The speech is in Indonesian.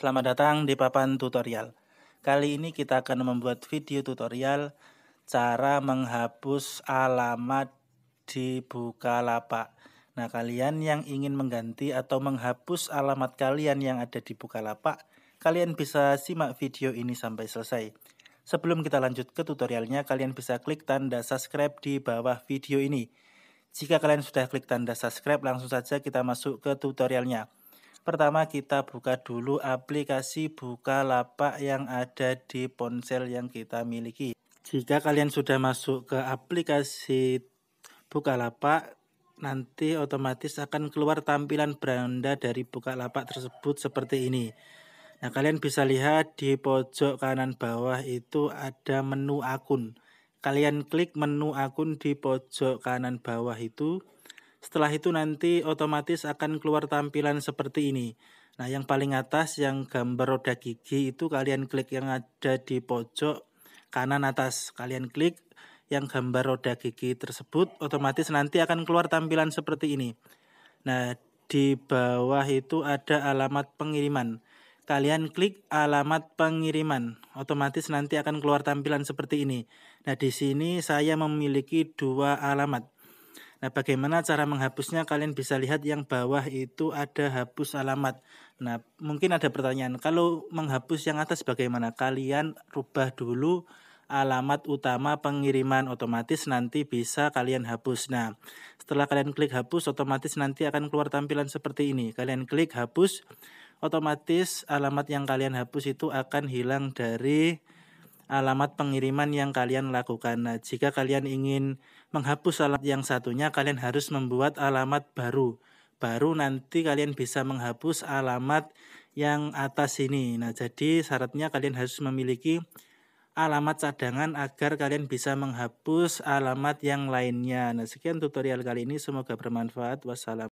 Selamat datang di papan tutorial. Kali ini kita akan membuat video tutorial cara menghapus alamat di Bukalapak. Nah, kalian yang ingin mengganti atau menghapus alamat kalian yang ada di Bukalapak, kalian bisa simak video ini sampai selesai. Sebelum kita lanjut ke tutorialnya, kalian bisa klik tanda subscribe di bawah video ini. Jika kalian sudah klik tanda subscribe, langsung saja kita masuk ke tutorialnya. Pertama kita buka dulu aplikasi buka lapak yang ada di ponsel yang kita miliki. Jika kalian sudah masuk ke aplikasi buka lapak nanti otomatis akan keluar tampilan beranda dari buka lapak tersebut seperti ini. Nah, kalian bisa lihat di pojok kanan bawah itu ada menu akun. Kalian klik menu akun di pojok kanan bawah itu. Setelah itu nanti otomatis akan keluar tampilan seperti ini. Nah, yang paling atas yang gambar roda gigi itu kalian klik yang ada di pojok kanan atas. Kalian klik yang gambar roda gigi tersebut otomatis nanti akan keluar tampilan seperti ini. Nah, di bawah itu ada alamat pengiriman. Kalian klik alamat pengiriman, otomatis nanti akan keluar tampilan seperti ini. Nah, di sini saya memiliki dua alamat. Nah, bagaimana cara menghapusnya? Kalian bisa lihat yang bawah itu ada hapus alamat. Nah, mungkin ada pertanyaan, kalau menghapus yang atas bagaimana? Kalian rubah dulu alamat utama pengiriman otomatis nanti bisa kalian hapus. Nah, setelah kalian klik hapus otomatis nanti akan keluar tampilan seperti ini. Kalian klik hapus otomatis alamat yang kalian hapus itu akan hilang dari alamat pengiriman yang kalian lakukan. Nah, jika kalian ingin menghapus alamat yang satunya, kalian harus membuat alamat baru. Baru nanti kalian bisa menghapus alamat yang atas ini. Nah, jadi syaratnya kalian harus memiliki alamat cadangan agar kalian bisa menghapus alamat yang lainnya. Nah, sekian tutorial kali ini semoga bermanfaat. Wassalam.